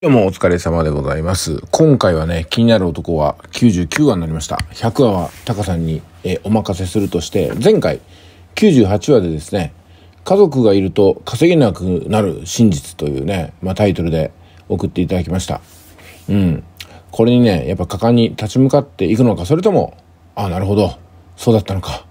今日もお疲れ様でございます。今回はね、気になる男は99話になりました。100話はタカさんに、えお任せするとして、前回98話でですね、家族がいると稼げなくなる真実というね、まあ、タイトルで送っていただきました。うん。これにね、やっぱ果敢に立ち向かっていくのか、それとも、あ、なるほど、そうだったのか。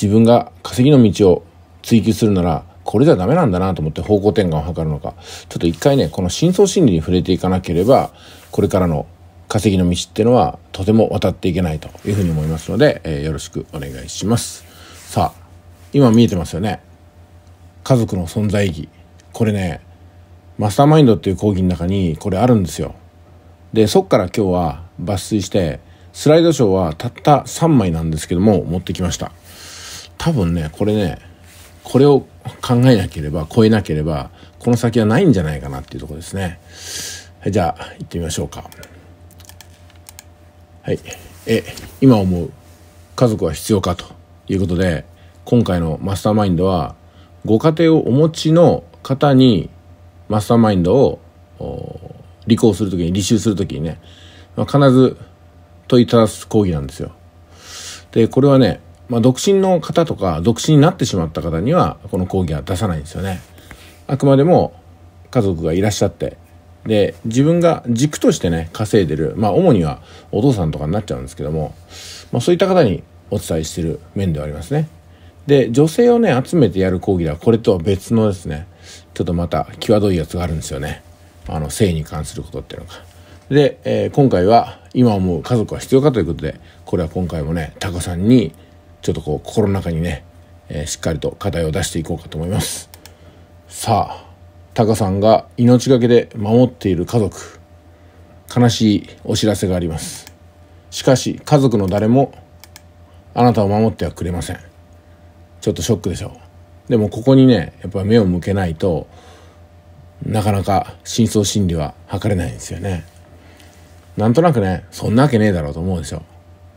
自分が稼ぎの道を追求するなら、これじゃダメなんだなと思って方向転換を図るのかちょっと一回ねこの深層心理に触れていかなければこれからの稼ぎの道っていうのはとても渡っていけないというふうに思いますので、えー、よろしくお願いしますさあ今見えてますよね家族の存在意義これねマスターマインドっていう講義の中にこれあるんですよでそっから今日は抜粋してスライドショーはたった3枚なんですけども持ってきました多分ねこれねこれを考えなければ、超えなければ、この先はないんじゃないかなっていうとこですね。はい、じゃあ、行ってみましょうか。はい。え、今思う家族は必要かということで、今回のマスターマインドは、ご家庭をお持ちの方にマスターマインドを履行するときに、履修するときにね、まあ、必ず問いただす講義なんですよ。で、これはね、まあ、独身の方とか、独身になってしまった方には、この講義は出さないんですよね。あくまでも、家族がいらっしゃって、で、自分が軸としてね、稼いでる、まあ、主にはお父さんとかになっちゃうんですけども、まあ、そういった方にお伝えしてる面ではありますね。で、女性をね、集めてやる講義では、これとは別のですね、ちょっとまた、際どいやつがあるんですよね。あの、性に関することっていうのが。で、えー、今回は、今思う家族は必要かということで、これは今回もね、タコさんにちょっとこう心の中にね、えー、しっかりと課題を出していこうかと思いますさあタカさんが命がけで守っている家族悲しいお知らせがありますしかし家族の誰もあなたを守ってはくれませんちょっとショックでしょうでもここにねやっぱ目を向けないとなかなか真相心理は測れないんですよねなんとなくねそんなわけねえだろうと思うでしょ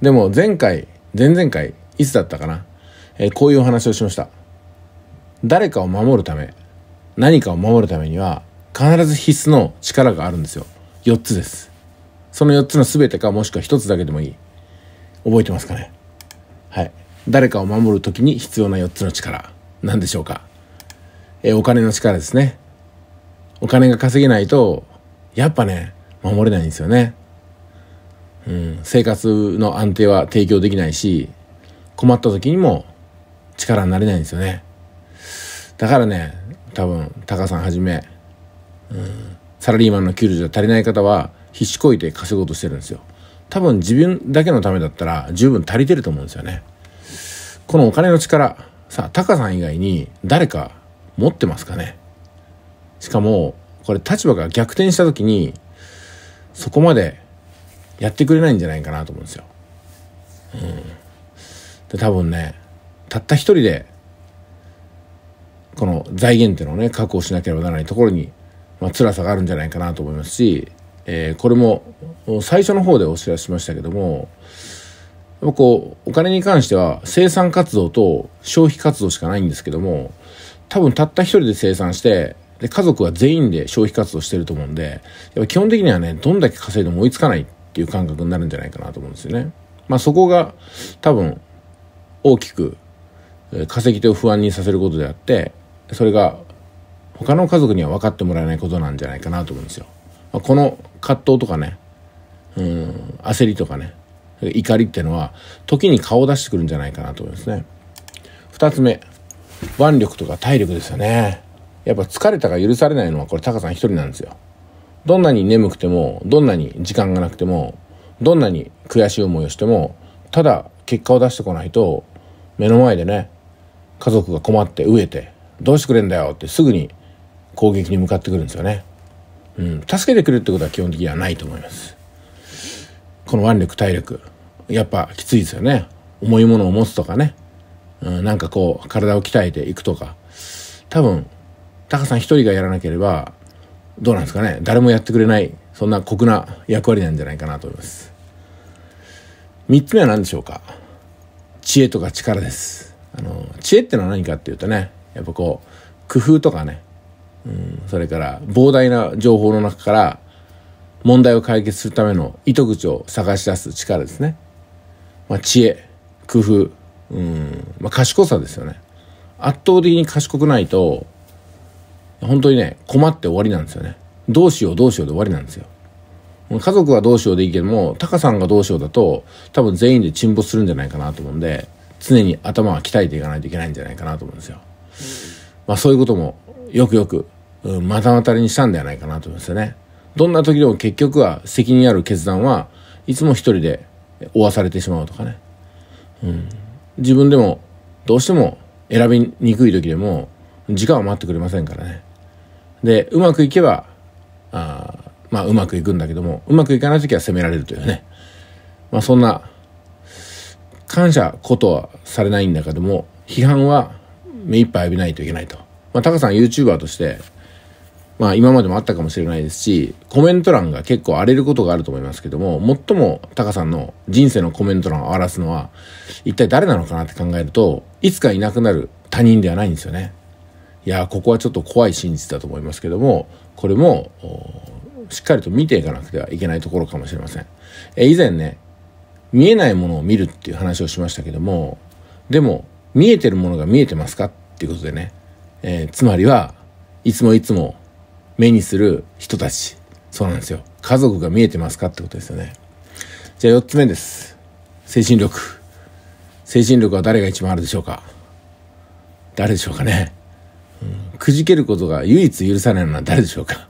でも前回前々回いつだったかな、えー、こういうお話をしました。誰かを守るため、何かを守るためには、必ず必須の力があるんですよ。4つです。その4つの全てかもしくは1つだけでもいい。覚えてますかねはい。誰かを守る時に必要な4つの力。何でしょうかえー、お金の力ですね。お金が稼げないと、やっぱね、守れないんですよね。うん、生活の安定は提供できないし、困った時にも力になれないんですよね。だからね、多分、タカさんはじめ、うん、サラリーマンの給料じゃ足りない方は、必死こいて稼ごうとしてるんですよ。多分自分だけのためだったら十分足りてると思うんですよね。このお金の力、さあ、タカさん以外に誰か持ってますかねしかも、これ立場が逆転した時に、そこまでやってくれないんじゃないかなと思うんですよ。うん。で、多分ね、たった一人で、この財源っていうのをね、確保しなければならないところに、まあ、辛さがあるんじゃないかなと思いますし、えー、これも最初の方でお知らせしましたけども、こう、お金に関しては生産活動と消費活動しかないんですけども、多分たった一人で生産して、で、家族は全員で消費活動してると思うんで、やっぱ基本的にはね、どんだけ稼いでも追いつかないっていう感覚になるんじゃないかなと思うんですよね。まあそこが多分大きく稼ぎ手を不安にさせることであってそれが他の家族には分かってもらえないことなんじゃないかなと思うんですよ。まあ、この葛藤とかねうん焦りとかね怒りっていうのは時に顔を出してくるんじゃないかなと思いますね。2つ目腕力とか体力ですよね。やっぱ疲れたが許されないのはこれタカさん一人なんですよ。どんなに眠くてもどんなに時間がなくてもどんなに悔しい思いをしてもただ結果を出してこないと目の前でね家族が困って飢えて「どうしてくれんだよ」ってすぐに攻撃に向かってくるんですよね。うん、助けてくれるってことは基本的にはないと思います。この腕力体力やっぱきついですよね。重いものを持つとかね、うん、なんかこう体を鍛えていくとか多分タカさん一人がやらなければどうなんですかね誰もやってくれないそんな酷な役割なんじゃないかなと思います。3つ目は何でしょうか知恵とか力です。あの、知恵ってのは何かっていうとね、やっぱこう、工夫とかね、うん、それから膨大な情報の中から問題を解決するための糸口を探し出す力ですね。まあ、知恵、工夫、うん、まあ、賢さですよね。圧倒的に賢くないと、本当にね、困って終わりなんですよね。どうしようどうしようで終わりなんですよ。家族はどうしようでいいけども、タカさんがどうしようだと、多分全員で沈没するんじゃないかなと思うんで、常に頭は鍛えていかないといけないんじゃないかなと思うんですよ。まあそういうことも、よくよく、うん、またまたりにしたんではないかなと思いますよね。どんな時でも結局は責任ある決断はいつも一人で負わされてしまうとかね。うん。自分でも、どうしても選びにくい時でも、時間は待ってくれませんからね。で、うまくいけば、あまあ、うまくいくんだけども、うまくいかない時は責められるというね。まあ、そんな、感謝ことはされないんだけども、批判は目いっぱい浴びないといけないと。まあ、タカさん YouTuber として、まあ、今までもあったかもしれないですし、コメント欄が結構荒れることがあると思いますけども、最もタカさんの人生のコメント欄を荒らすのは、一体誰なのかなって考えると、いつかいなくなる他人ではないんですよね。いやここはちょっと怖い真実だと思いますけども、これも、しっかりと見ていかなくてはいけないところかもしれません。え以前ね、見えないものを見るっていう話をしましたけども、でも、見えてるものが見えてますかっていうことでね、えー、つまりはいつもいつも目にする人たち、そうなんですよ。家族が見えてますかってことですよね。じゃあ四つ目です。精神力。精神力は誰が一番あるでしょうか誰でしょうかね、うん、くじけることが唯一許さないのは誰でしょうか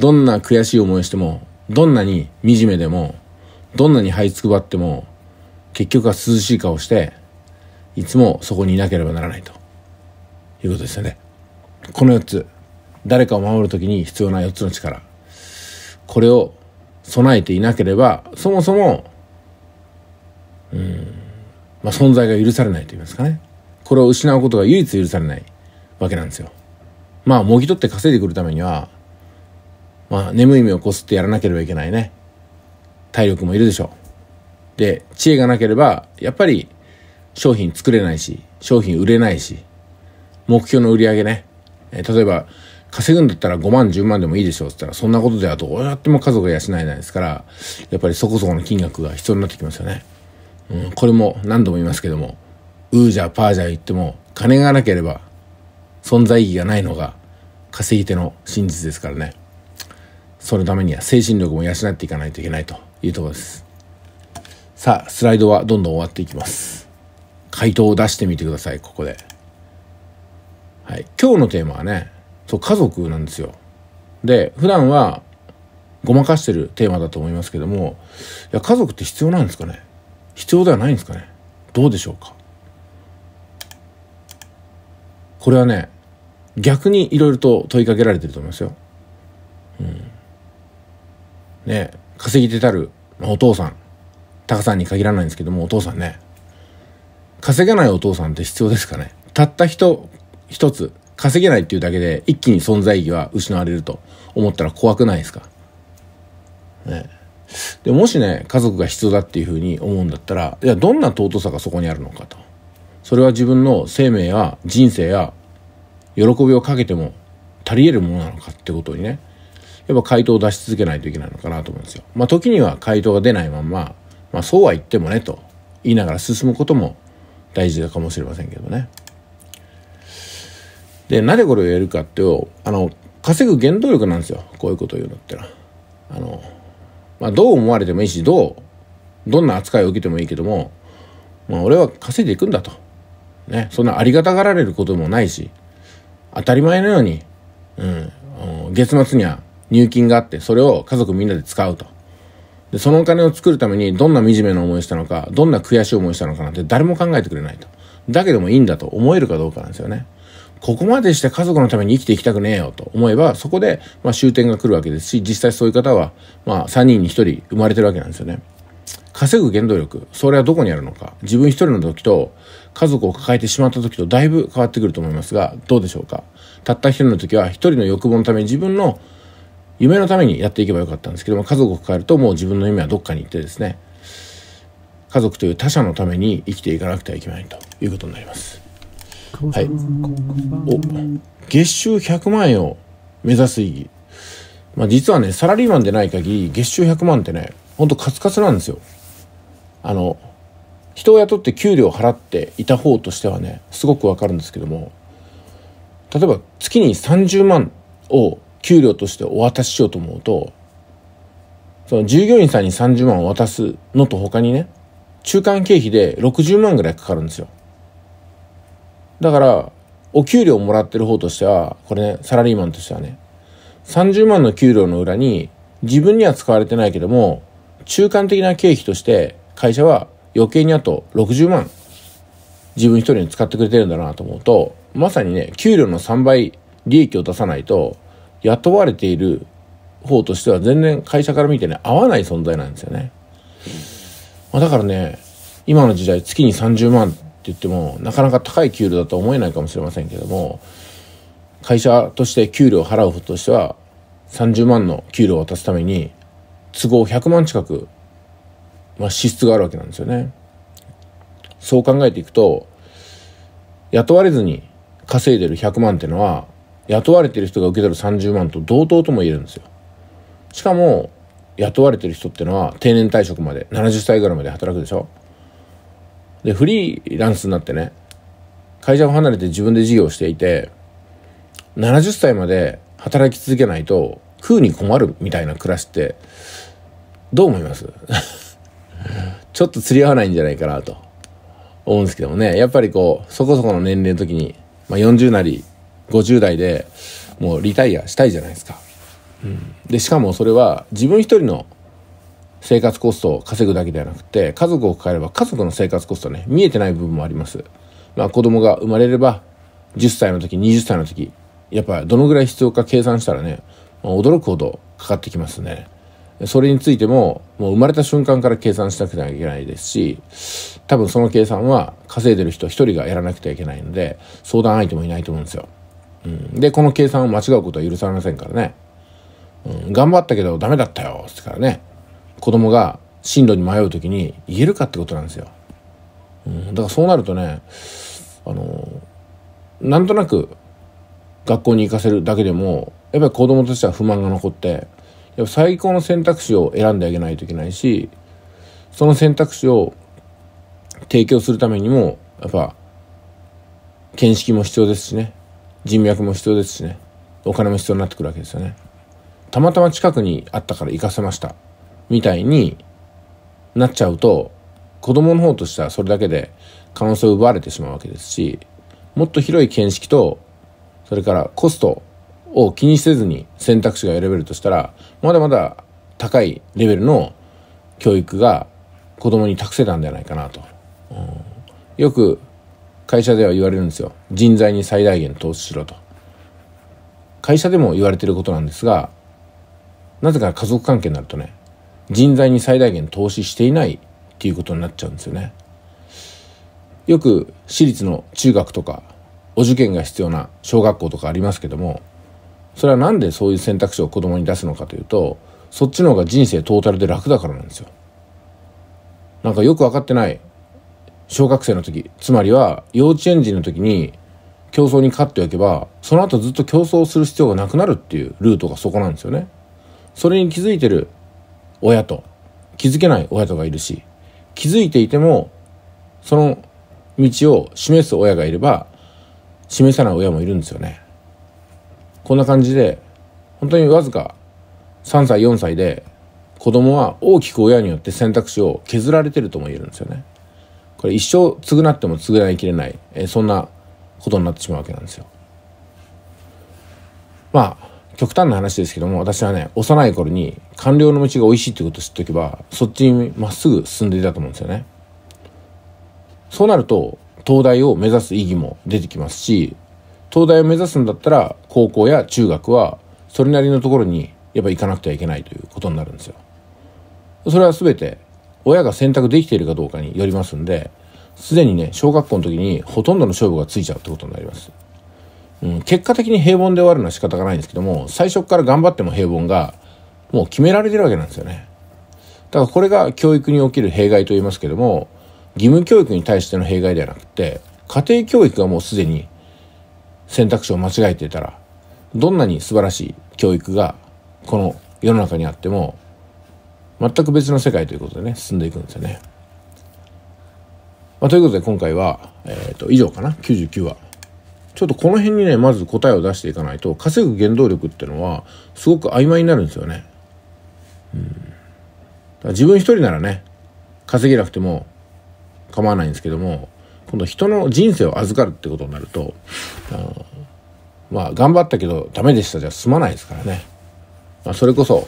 どんな悔しい思いしても、どんなに惨めでも、どんなに這いつくばっても、結局は涼しい顔して、いつもそこにいなければならないということですよね。この四つ、誰かを守るときに必要な四つの力。これを備えていなければ、そもそも、うん、まあ、存在が許されないと言いますかね。これを失うことが唯一許されないわけなんですよ。まあ、もぎ取って稼いでくるためには、まあ、眠い目をこすってやらなければいけないね。体力もいるでしょう。で、知恵がなければ、やっぱり商品作れないし、商品売れないし、目標の売り上げね。え例えば、稼ぐんだったら5万、10万でもいいでしょうって言ったら、そんなことではどうやっても家族が養えないですから、やっぱりそこそこの金額が必要になってきますよね。うん、これも何度も言いますけども、ウージャー、パージャー言っても、金がなければ存在意義がないのが稼ぎ手の真実ですからね。そのためには精神力も養っていかないといけないというところですさあスライドはどんどん終わっていきます回答を出してみてくださいここではい今日のテーマはねそう家族なんですよで普段はごまかしてるテーマだと思いますけどもいや家族って必要なんですかね必要ではないんですかねどうでしょうかこれはね逆にいろいろと問いかけられてると思いますよ。うんね、稼ぎ出たるお父さん、タカさんに限らないんですけども、お父さんね、稼げないお父さんって必要ですかね。たった人、一つ、稼げないっていうだけで一気に存在意義は失われると思ったら怖くないですか。ね。で、もしね、家族が必要だっていうふうに思うんだったら、いや、どんな尊さがそこにあるのかと。それは自分の生命や人生や喜びをかけても足り得るものなのかってことにね、やっぱ回答を出し続けないといけないのかなと思うんですよ。まあ、時には回答が出ないまま、まあ、そうは言ってもねと言いながら進むことも大事かもしれませんけどね。で、なぜこれをやるかっていあの、稼ぐ原動力なんですよ。こういうことを言うのってのは。あの、まあ、どう思われてもいいし、どう、どんな扱いを受けてもいいけども、まあ、俺は稼いでいくんだと。ね、そんなありがたがられることもないし、当たり前のように、うん、月末には入金があって、それを家族みんなで使うと。で、そのお金を作るためにどんな惨めな思いしたのか、どんな悔しい思いしたのかなんて誰も考えてくれないと。だけどもいいんだと思えるかどうかなんですよね。ここまでして家族のために生きていきたくねえよと思えば、そこで、まあ、終点が来るわけですし、実際そういう方は、まあ、3人に1人生まれてるわけなんですよね。稼ぐ原動力、それはどこにあるのか、自分一人の時と、家族を抱えてしまった時とだいぶ変わってくると思いますが、どうでしょうか。たった一人の時は、一人の欲望のため自分の夢のためにやっていけばよかったんですけども家族を抱えるともう自分の夢はどっかに行ってですね家族という他者のために生きていかなくてはいけないということになります。はい、お月収100万円を目指す意義、まあ、実はねサラリーマンでない限り月収100万ってねほんとカツカツなんですよ。あの人を雇って給料を払っていた方としてはねすごくわかるんですけども例えば月に30万を給料としてお渡ししようと思うとその従業員さんに30万を渡すのと他にね中間経費で60万ぐらいかかるんですよだからお給料をもらってる方としてはこれねサラリーマンとしてはね30万の給料の裏に自分には使われてないけども中間的な経費として会社は余計にあと60万自分一人に使ってくれてるんだなと思うとまさにね給料の3倍利益を出さないと雇われている方としては全然会社から見てね合わない存在なんですよね、まあ、だからね今の時代月に30万って言ってもなかなか高い給料だとは思えないかもしれませんけども会社として給料を払う方としては30万の給料を渡すために都合100万近く、まあ、支出があるわけなんですよねそう考えていくと雇われずに稼いでる100万ってのは雇われてる人が受け取る30万と同等とも言えるんですよ。しかも、雇われてる人ってのは定年退職まで、70歳ぐらいまで働くでしょで、フリーランスになってね、会社を離れて自分で事業をしていて、70歳まで働き続けないと食うに困るみたいな暮らしってどう思います ちょっと釣り合わないんじゃないかなと思うんですけどもねやっぱりこうそこそこの年齢の時に、まあ、40なり50代でもうリタイアしたいじゃないですか。うん、でしかもそれは自分一人の生活コストを稼ぐだけではなくて家族を抱えれば家族の生活コストね見えてない部分もあります。まあ、子供が生まれれば10歳の時20歳の時やっぱどのぐらい必要か計算したらね驚くほどかかってきますね。それについても、もう生まれた瞬間から計算しなくてはいけないですし、多分その計算は稼いでる人一人がやらなくてはいけないので、相談相手もいないと思うんですよ。うん、でこの計算を間違うことは許されませんからね、うん、頑張ったけどダメだったよってからね子供が進路に迷う時に言えるかってことなんですよ、うん、だからそうなるとねあのなんとなく学校に行かせるだけでもやっぱり子供としては不満が残ってやっぱ最高の選択肢を選んであげないといけないしその選択肢を提供するためにもやっぱ見識も必要ですしね人脈も必要ですしねお金も必要になってくるわけですよねたまたま近くにあったから行かせましたみたいになっちゃうと子供の方としてはそれだけで可能性を奪われてしまうわけですしもっと広い見識とそれからコストを気にせずに選択肢が選べるとしたらまだまだ高いレベルの教育が子供に託せたんじゃないかなと、うん、よく会社では言われるんですよ人材に最大限投資しろと会社でも言われてることなんですがなぜか家族関係になるとね人材に最大限投資していないっていうことになっちゃうんですよねよく私立の中学とかお受験が必要な小学校とかありますけどもそれは何でそういう選択肢を子供に出すのかというとそっちの方が人生トータルで楽だからなんですよなんかよく分かってない小学生の時、つまりは幼稚園児の時に競争に勝っておけば、その後ずっと競争する必要がなくなるっていうルートがそこなんですよね。それに気づいてる親と、気づけない親とがいるし、気づいていても、その道を示す親がいれば、示さない親もいるんですよね。こんな感じで、本当にわずか3歳、4歳で、子供は大きく親によって選択肢を削られてるとも言えるんですよね。これ一生償っても償いきれない、えー、そんなことになってしまうわけなんですよ。まあ極端な話ですけども私はね幼い頃に官僚の道が美味しいってことを知っておけばそっちにまっすぐ進んでいたと思うんですよね。そうなると東大を目指す意義も出てきますし東大を目指すんだったら高校や中学はそれなりのところにやっぱ行かなくてはいけないということになるんですよ。それは全て親が選択できているかどうかによりますんで、すでにね、小学校の時にほとんどの勝負がついちゃうってことになります。うん、結果的に平凡で終わるのは仕方がないんですけども、最初から頑張っても平凡が、もう決められてるわけなんですよね。だからこれが教育における弊害と言いますけども、義務教育に対しての弊害ではなくて、家庭教育がもうすでに選択肢を間違えていたら、どんなに素晴らしい教育がこの世の中にあっても、全く別の世界ということでね進んでいくんですよね。まあ、ということで今回は、えーと、以上かな99話。ちょっとこの辺にねまず答えを出していかないと稼ぐ原動力っていうのはすごく曖昧になるんですよね。うん、自分一人ならね稼げなくても構わないんですけども今度人の人生を預かるってことになるとあまあ頑張ったけどダメでしたじゃ済まないですからね。まあ、それこそ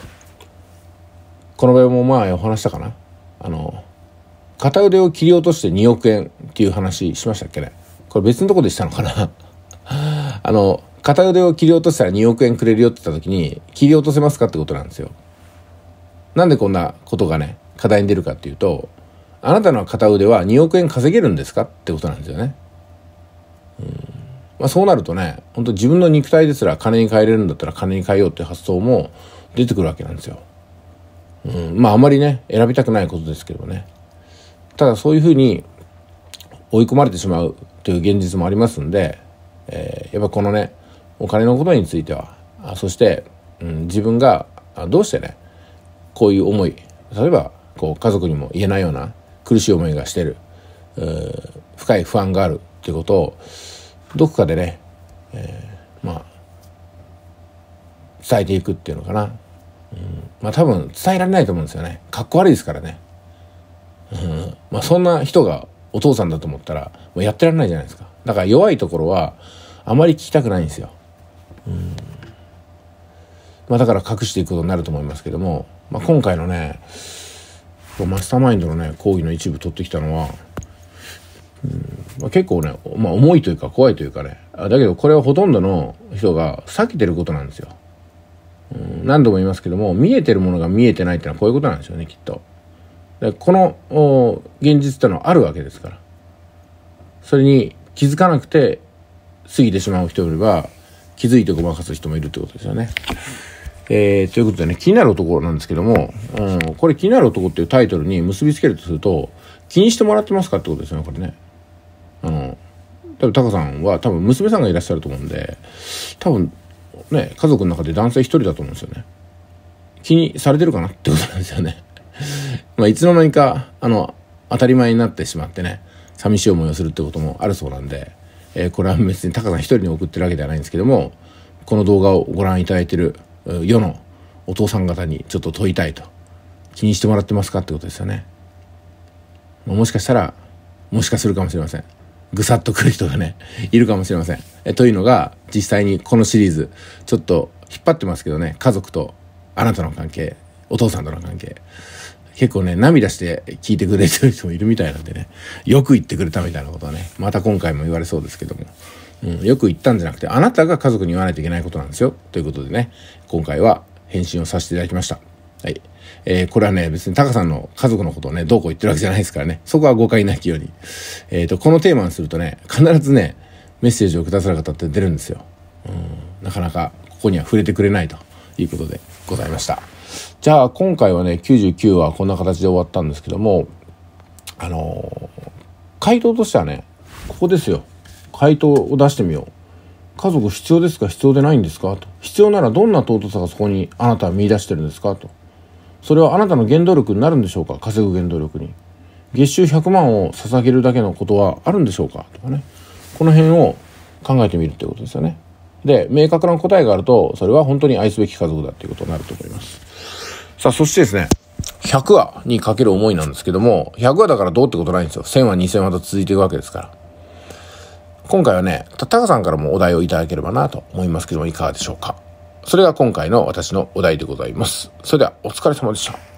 この場合も前お話したかなあの片腕を切り落として2億円っていう話しましたっけねこれ別のとこでしたのかな あの片腕を切り落としたら2億円くれるよって言った時に切り落とせますかってことなんですよなんでこんなことがね課題に出るかっていうとあなたの片腕は2億円稼げるんですかってことなんですよね、うんまあ、そうなるとね本当自分の肉体ですら金に変えれるんだったら金に変えようって発想も出てくるわけなんですようん、まああまりね選びたくないことですけどねただそういうふうに追い込まれてしまうという現実もありますんで、えー、やっぱこのねお金のことについてはあそして、うん、自分がどうしてねこういう思い例えばこう家族にも言えないような苦しい思いがしてる深い不安があるっていうことをどこかでね、えー、まあ伝えていくっていうのかなまあ多分伝えられないと思うんですよね。かっこ悪いですからね。うん、まあそんな人がお父さんだと思ったら、もうやってられないじゃないですか。だから弱いところは、あまり聞きたくないんですよ。うん。まあだから隠していくことになると思いますけども、まあ今回のね、マスターマインドのね、講義の一部取ってきたのは、うんまあ、結構ね、まあ重いというか怖いというかね、だけどこれはほとんどの人が避けてることなんですよ。うん、何度も言いますけども見えてるものが見えてないってのはこういうことなんですよねきっと。この現実ってのはあるわけですからそれに気づかなくて過ぎてしまう人よりは気づいてごまかす人もいるってことですよね。えー、ということでね気になる男なんですけども、うん、これ「気になる男」っていうタイトルに結びつけるとすると気にしてもらってますかってことですよねこれね。あの多分タカさんは多分娘さんがいらっしゃると思うんで多分ね、家族の中で男性一人だと思うんですよね。気にされてるかなってことなんですよね。まあ、いつの間にか、あの、当たり前になってしまってね、寂しい思いをするってこともあるそうなんで、えー、これは別にタカさん一人に送ってるわけではないんですけども、この動画をご覧いただいてる世のお父さん方にちょっと問いたいと。気にしてもらってますかってことですよね。もしかしたら、もしかするかもしれません。ぐさっとくる人がね、いるかもしれません。えというのが実際にこのシリーズちょっと引っ張ってますけどね家族とあなたの関係お父さんとの関係結構ね涙して聞いてくれてる人もいるみたいなんでねよく言ってくれたみたいなことはねまた今回も言われそうですけども、うん、よく言ったんじゃなくてあなたが家族に言わないといけないことなんですよということでね今回は返信をさせていただきました。はい。えー、これはね、別にタカさんの家族のことをね、どうこう言ってるわけじゃないですからね。そこは誤解なきように。えっ、ー、と、このテーマにするとね、必ずね、メッセージをくださる方って出るんですよ。うん、なかなかここには触れてくれないということでございました。じゃあ今回はね99はこんな形で終わったんですけどもあのー、回答としてはねここですよ回答を出してみよう家族必要ですか必要でないんですかと必要ならどんな尊さがそこにあなたは見出してるんですかとそれはあなたの原動力になるんでしょうか稼ぐ原動力に月収100万を捧げるだけのことはあるんでしょうかとかねこの辺を考えてみるってことですよね。で、明確な答えがあると、それは本当に愛すべき家族だっていうことになると思います。さあ、そしてですね、100話にかける思いなんですけども、100話だからどうってことないんですよ。1000話、2000話と続いていくわけですから。今回はね、タカさんからもお題をいただければなと思いますけども、いかがでしょうか。それが今回の私のお題でございます。それでは、お疲れ様でした。